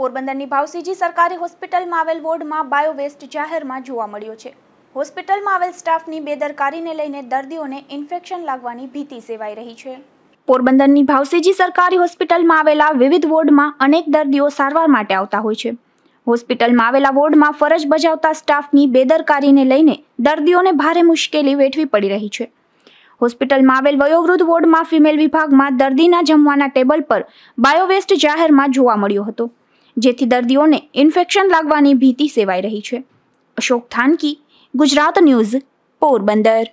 પોરબંદરની ભાવસીજી સરકારી હોસ્પિટલમાં આવેલ વોર્ડમાં બાયોવેસ્ટ જાહેરમાં જોવા મળ્યો છે હોસ્પિટલમાં આવેલ સ્ટાફની બેદરકારીને લઈને દર્દીઓને ઇન્ફેક્શન લાગવાની ભીતિ સેવાઈ રહી છે પોરબંદરની ભાવસીજી સરકારી હોસ્પિટલમાં આવેલા વિવિધ વોર્ડમાં અનેક દર્દીઓ સારવાર માટે આવતા હોય છે હોસ્પિટલમાં આવેલા વોર્ડમાં ફરજ બજાવતા સ્ટાફની બેદરકારીને લઈને દર્દીઓને ભારે મુશ્કેલી વેઠવી પડી રહી છે હોસ્પિટલમાં આવેલ વયોવૃદ્ધ વોર્ડમાં ફિમેલ વિભાગમાં દર્દીના જમવાના ટેબલ પર બાયોવેસ્ટ જાહેરમાં જોવા મળ્યો હતો જેથી દર્દીઓને ઇન્ફેક્શન લાગવાની ભીતિ સેવાઈ રહી છે અશોક થાનકી ગુજરાત ન્યૂઝ પોરબંદર